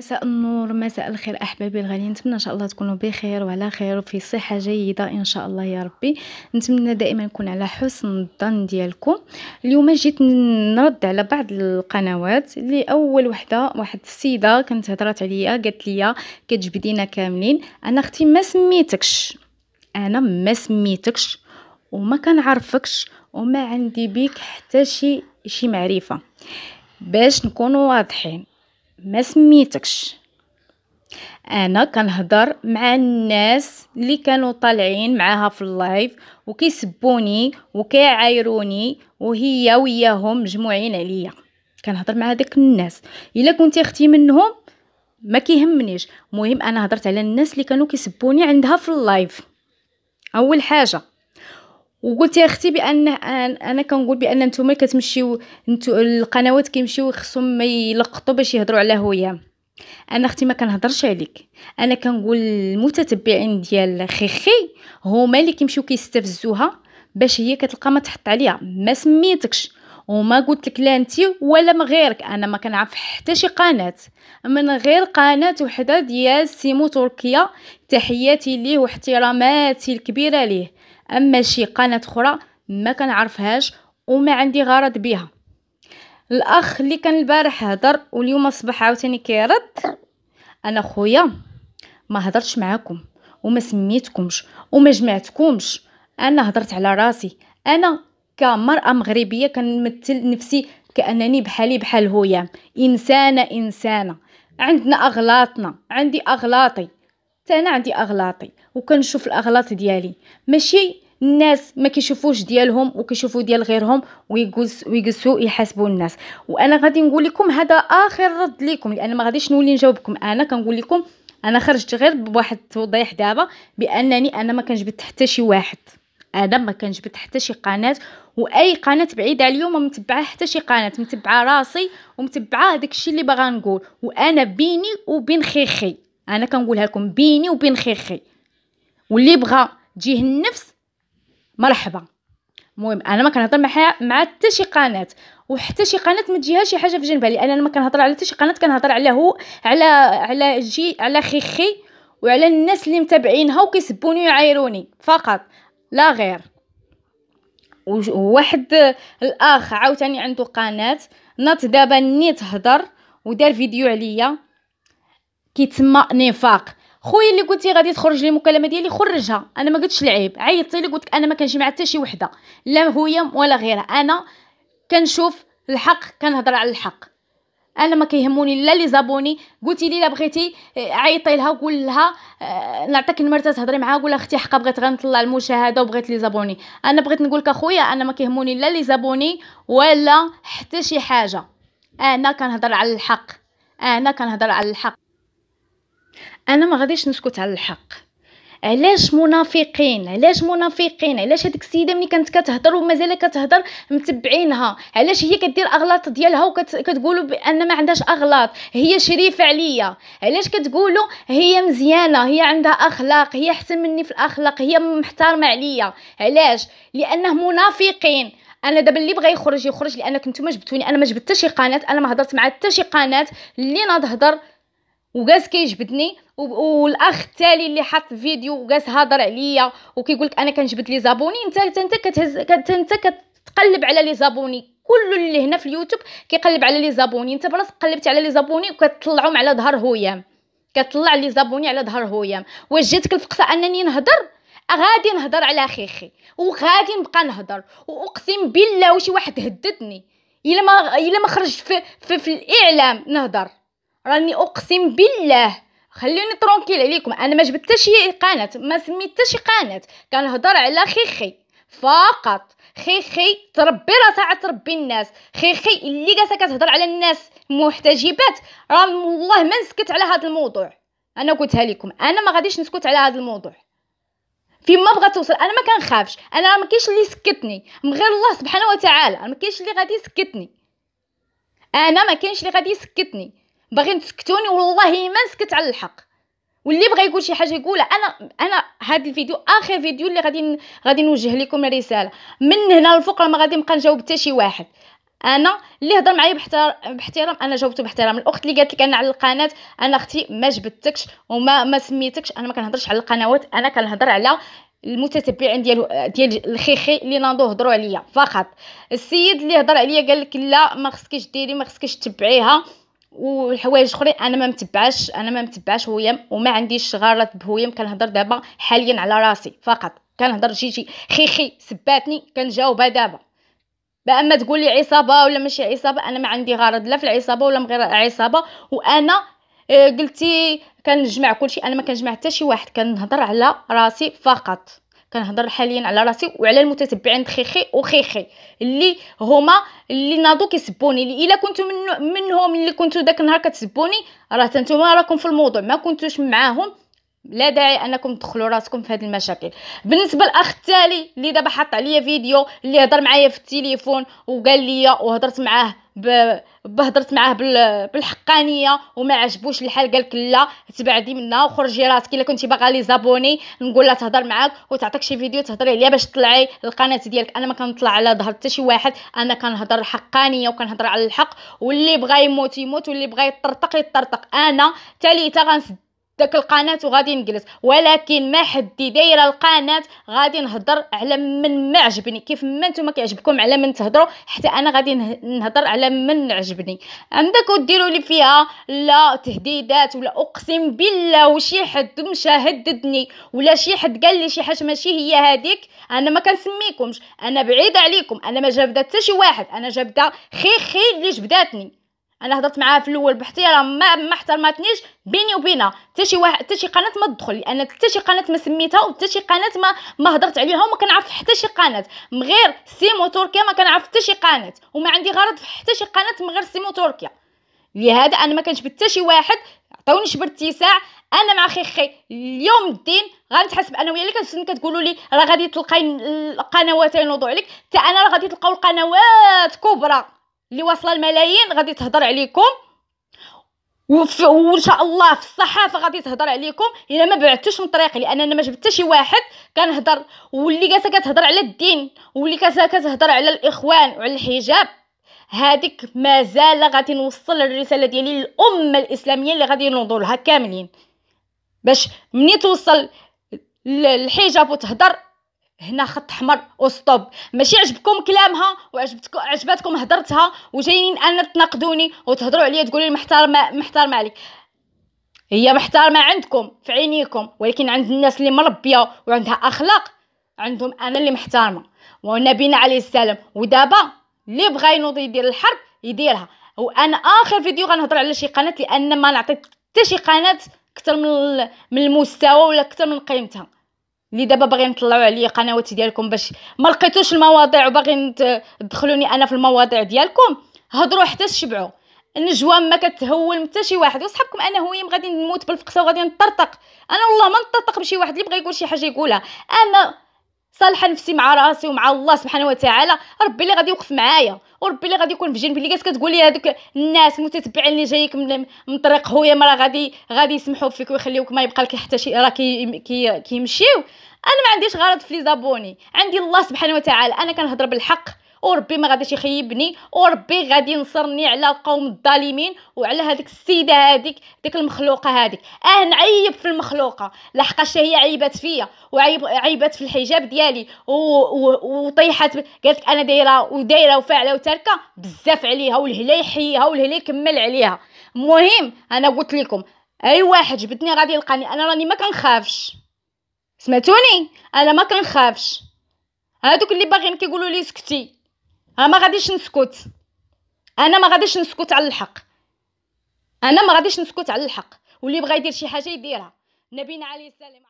مساء النور مساء الخير احبابي الغاليين نتمنى ان شاء الله تكونوا بخير وعلى خير وفي صحه جيده ان شاء الله يا ربي نتمنى دائما نكون على حسن الظن ديالكم اليوم جيت نرد على بعض القنوات اللي اول وحده واحد السيده كانت هضرات عليا قالت لي كتجبدينا كاملين انا اختي ما سميتكش انا ما سميتكش وما كنعرفكش وما عندي بيك حتى شي شي معرفه باش نكونوا واضحين ما سميتكش انا كنهضر مع الناس اللي كانوا طالعين معاها في اللايف وكيسبوني وكيعايروني وهي وياهم مجموعين عليا كنهضر مع هذاك الناس الا كنت اختي منهم ما كيهمنيش المهم انا هضرت على الناس اللي كانوا كيسبوني عندها في اللايف اول حاجه وقلت يا اختي بان انا كنقول بان نتوما كتمشيو نتو القنوات كيمشيو خصهم يلقطوا باش يهضروا على هويا انا اختي ما كنهضرش عليك انا كنقول المتتبعين ديال خيخي هما اللي كيمشيو كيستفزوها باش هي كتلقى ما تحط عليها ما سميتكش وما قلت لك لا انت ولا من غيرك انا ما كنعرف حتى شي قناه من غير قناه وحده ديال سيمو تركيا تحياتي ليه واحتراماتي الكبيره ليه اما شي قناه اخرى ما كنعرفهاش وما عندي غرض بها الاخ اللي كان البارح هضر واليوم الصباح عاوتاني كيرد انا خويا ما هضرتش معاكم وما سميتكمش وما جمعتكمش انا هضرت على راسي انا كمراه مغربيه كنمثل نفسي كانني بحالي بحال هويام انسانه انسانه عندنا اغلاطنا عندي اغلاطي حتى انا عندي اغلاطي وكنشوف الاغلاط ديالي ماشي الناس ما كيشوفوش ديالهم وكيشوفوا ديال غيرهم ويجلس يحاسبوا الناس وانا غادي نقول لكم هذا اخر رد ليكم لان ما غاديش نولي نجاوبكم انا كنقول لكم انا خرجت غير بواحد التوضيح دابا بانني انا ما كنجبد حتى شي واحد انا ما كنجبد حتى شي قناه واي قناه بعيده عليا وما متبعه حتى شي قناه متبعه راسي ومتبعه داكشي اللي باغا نقول وانا بيني وبين خيخي انا كنقولها لكم بيني وبين خيخي واللي بغى تجيه النفس مرحبا المهم انا ما كنهضر مع مع حتى شي قناه وحتى شي قناه ما تجيها شي حاجه في جنبها لان انا ما كنهضر على حتى شي قناه كنهضر على هو على على جي على خيخي وعلى الناس اللي متابعينها وكيسبوني ويعايروني فقط لا غير وواحد الاخ عاوتاني عنده قناه نط دابا نيت هضر ودار فيديو عليا كيتسمى نفاق خويا اللي قلتي غادي تخرج لي المكالمه ديالي خرجها انا ما قلتش العيب عيطتي لي قلت انا ما كانش مع حتى شي وحده لا هويم ولا غيرها انا كنشوف الحق كنهضر على الحق انا ما كيهموني لا لي زابوني قلتي لي لا بغيتي آه، عيطي لها وقول لها آه، نعطيك المرته تهضري معاها قول اختي حقا بغيت غنطلع المشاهده وبغيت لي زابوني انا بغيت نقول لك اخويا انا ما كيهموني لا لي زابوني ولا حتى شي حاجه انا كنهضر على الحق انا كنهضر على الحق انا ما غاديش نسكت على الحق علاش منافقين علاش منافقين علاش هذيك السيده ملي كانت كتهضر ومازال كتهضر متبعينها علاش هي كدير اغلاط ديالها وكتقولوا بان ما عندهاش اغلاط هي شريفه عليا علاش كتقولوا هي مزيانه هي عندها اخلاق هي احسن مني في الاخلاق هي محترمه عليا علاش لانه منافقين انا دابا اللي بغى يخرج يخرج لانك نتوما جبتوني انا ما جبت حتى شي قناه انا ما هضرت مع حتى شي قناه اللي نهضر وقاس كيجبدني والاخ التالي اللي حط فيديو وقاس هضر عليا وكيقول لك انا كنجبد لي زابوني انت انت كتهز انت كتقلب على لي زابوني كل اللي هنا في اليوتيوب كيقلب على لي زابوني انت براسك قلبتي على لي زابوني وكتطلعهم على ظهر هويام كتطلع لي زابوني على ظهر هويام واش جاتك الفقصه انني نهضر غادي نهضر على خيخي وغادي نبقى نهضر واقسم بالله وشي واحد هددني الا ما الا ما خرجت في, في, في الاعلام نهضر راني اقسم بالله خلوني ترونكيل عليكم انا ما جبت شي قناه ما سميت شي قناه كنهضر على خيخي فقط خيخي تربي راسها تربي الناس خيخي اللي جالسه كتهضر على الناس محتجبات راه والله ما نسكت على هذا الموضوع انا قلتها لكم انا ما غاديش نسكت على هذا الموضوع ما بغات توصل انا ما كنخافش انا ما كاينش اللي يسكتني من غير الله سبحانه وتعالى ما كاينش اللي غادي يسكتني انا ما كاينش اللي غادي يسكتني باغيين تسكتوني والله ما نسكت على الحق واللي بغى يقول شي حاجه يقولها انا انا هذا الفيديو اخر فيديو اللي غادي غادي نوجه لكم رساله من هنا للفوق ما غادي نبقى نجاوب حتى شي واحد انا اللي هضر معايا باحترام انا جاوبته باحترام الاخت اللي قالت لك انا على القناه انا اختي ما جبدتكش وما ما سميتكش انا ما كنهضرش على القنوات انا كنهضر على المتتبعين ديال ديال الخيخي اللي ناضو هضروا عليا فقط السيد اللي هضر عليا قال لك لا ما خصكيش ديري ما خصكيش تبعيها وحوايج اخرين انا ما متبعاش انا ما متبعاش هويم وما عنديش غارات بهويم كنهضر دابا حاليا على راسي فقط كنهضر جيجي خيخي سباتني كنجاوبها دابا باما تقولي عصابه ولا ماشي عصابه انا ما عندي غرض لا في العصابه ولا من غير عصابه وانا آه، قلتي كنجمع كلشي انا ما كنجمع حتى شي واحد كنهضر على راسي فقط كنهضر حاليا على راسي وعلى المتتبعين دخيخي وخيخي اللي هما اللي ناضو كيسبوني اللي الا كنتو من منهم اللي كنتو داك النهار كتسبوني راه نتوما راكم في الموضوع ما كنتوش معاهم لا داعي انكم تدخلوا راسكم في هذه المشاكل بالنسبه للاخ التالي اللي دابا حط عليا فيديو اللي هضر معايا في التليفون وقال لي وهضرت معاه بهضرت معاه بالحقانيه وما عجبوش الحال قال لا تبعدي منها وخرجي راسك الا كنتي باغا لي زابوني نقول لها تهضر معاك وتعطيك شي فيديو تهضري عليها باش تطلعي القناه ديالك انا ما كنطلع على ظهر حتى شي واحد انا كنهضر الحقانيه وكنهضر على الحق واللي بغى يموت يموت واللي بغى يطرطق يطرطق انا ثالثه غنسد داك القناه وغادي نجلس ولكن ما حدي دايره القناه غادي نهضر على من ما عجبني كيف ما نتوما كيعجبكم على من تهضروا حتى انا غادي نهضر على من عجبني عندك وديروا لي فيها لا تهديدات ولا اقسم بالله وشي حد مشى هددني ولا شي حد قال لي شي حاجه ماشي هي هذيك انا ما كنسميكمش انا بعيده عليكم انا ما جابده حتى شي واحد انا جابده خي خي اللي جبداتني انا هضرت معاها في الاول باحترام ما ما احترمتنيش بيني وبينها حتى شي واحد حتى شي قناه ما تدخل لان حتى شي قناه ما سميتها وحتى شي قناه ما ما هضرت عليها وما كنعرف حتى شي قناه من غير سيمو تركيا ما كنعرف حتى شي قناه وما عندي غرض في حتى شي قناه من غير سيمو تركيا لهذا انا ما كانش حتى شي واحد عطوني شبر اتساع انا مع خيخي اليوم الدين غنتحسب انا ويا اللي كتقولوا لي راه غادي تلقاي القنوات ينوضوا عليك حتى انا راه غادي تلقاو القنوات كبرى اللي واصله الملايين غادي تهضر عليكم وان شاء الله في الصحافه غادي تهضر عليكم الا ما بعتوش من طريقي لان انا ما جبت حتى شي واحد كنهضر واللي كاسه كتهضر على الدين واللي كاسه كتهضر على الاخوان وعلى الحجاب هذيك مازال غادي نوصل الرساله ديالي للامه الاسلاميه اللي غادي ينوضوا لها كاملين باش مني توصل الحجاب وتهضر هنا خط احمر وستوب ماشي عجبكم كلامها وعجبتكم عجبتكم هضرتها وجايين انا تناقضوني وتهضروا عليا تقولوا لي محترمه محترمه عليك هي محترمه عندكم في عينيكم ولكن عند الناس اللي مربيه وعندها اخلاق عندهم انا اللي محترمه ونبينا عليه السلام ودابا اللي بغى ينوض يدير الحرب يديرها وانا اخر فيديو غنهضر على شي قناه لان ما نعطي حتى شي قناه اكثر من من المستوى ولا اكثر من قيمتها اللي دابا باغيين نطلعوا عليا قنوات ديالكم باش ما لقيتوش المواضيع وباغيين تدخلوني انا في المواضيع ديالكم هضروا حتى تشبعوا النجوى ما كتهول حتى شي واحد وصحابكم انا هويم غادي نموت بالفقسه وغادي نطرطق انا والله ما نطرطق بشي واحد اللي بغى يقول شي حاجه يقولها انا صالحه نفسي مع راسي ومع الله سبحانه وتعالى ربي اللي غادي يوقف معايا وربي اللي غادي يكون في جنبي اللي كتقول لي هذوك الناس متتبعين اللي جايك من, طريق خويا ما غادي غادي يسمحوا فيك ويخليوك ما يبقى لك حتى شي راه كيمشيو انا ما عنديش غرض في لي زابوني عندي الله سبحانه وتعالى انا كنهضر بالحق وربي ما غاديش يخيبني وربي غادي ينصرني على القوم الظالمين وعلى هذيك السيده هذيك ديك المخلوقه هذيك اه نعيب في المخلوقه لحقاش هي عيبات فيا وعيبات في الحجاب ديالي وطيحت قالت انا دايره ودايره وفاعله وتاركه بزاف عليها والهلا يحييها والهلا يكمل عليها المهم انا قلت لكم اي واحد جبدني غادي يلقاني انا راني ما كنخافش سمعتوني انا ما كنخافش هادوك اللي باغيين كيقولوا لي سكتي انا ما غاديش نسكت انا ما غاديش نسكت على الحق انا ما غاديش نسكت على الحق واللي بغى يدير شي حاجه يديرها نبينا عليه السلام